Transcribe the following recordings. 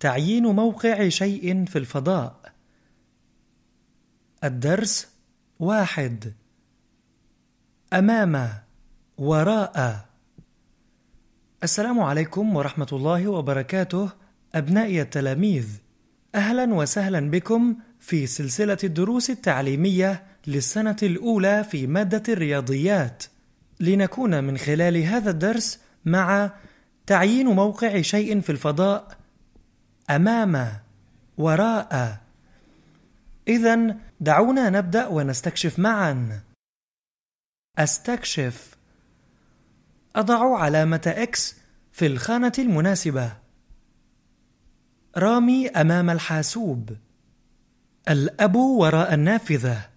تعيين موقع شيء في الفضاء الدرس واحد أمام وراء السلام عليكم ورحمة الله وبركاته أبنائي التلاميذ أهلا وسهلا بكم في سلسلة الدروس التعليمية للسنة الأولى في مادة الرياضيات لنكون من خلال هذا الدرس مع تعيين موقع شيء في الفضاء أمام وراء إذا دعونا نبدأ ونستكشف معا أستكشف أضع علامة X في الخانة المناسبة رامي أمام الحاسوب الأب وراء النافذة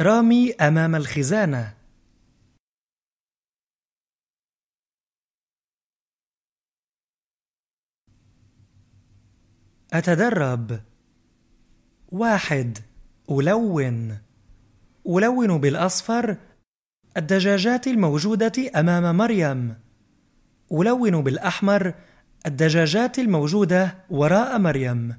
رامي أمام الخزانة أتدرب واحد ألون ألون بالأصفر الدجاجات الموجودة أمام مريم ألون بالأحمر الدجاجات الموجودة وراء مريم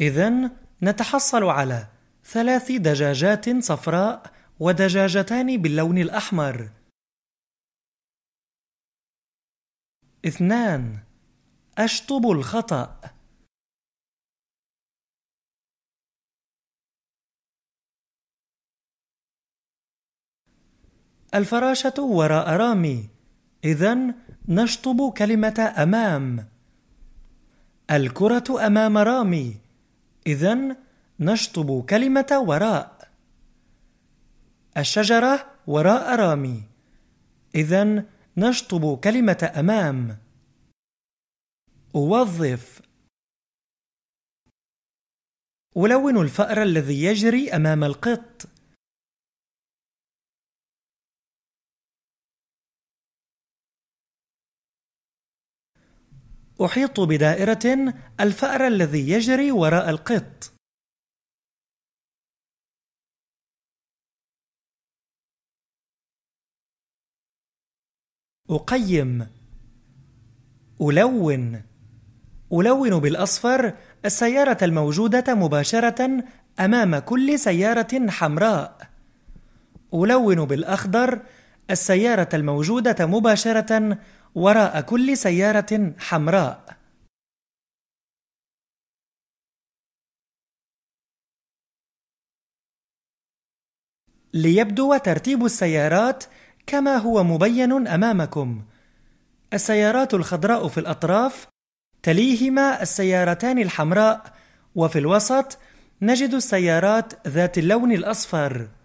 إذا نتحصل على ثلاث دجاجات صفراء ودجاجتان باللون الأحمر اثنان أشطب الخطأ الفراشة وراء رامي إذا نشطب كلمة أمام الكرة أمام رامي إذا نشطب كلمة وراء الشجرة وراء رامي إذا نشطب كلمة أمام أوظف ألون الفأر الذي يجري أمام القط أحيط بدائرة الفأر الذي يجري وراء القط أقيم ألون ألون بالأصفر السيارة الموجودة مباشرة أمام كل سيارة حمراء ألون بالأخضر السيارة الموجودة مباشرة وراء كل سيارة حمراء ليبدو ترتيب السيارات كما هو مبين أمامكم السيارات الخضراء في الأطراف تليهما السيارتان الحمراء وفي الوسط نجد السيارات ذات اللون الأصفر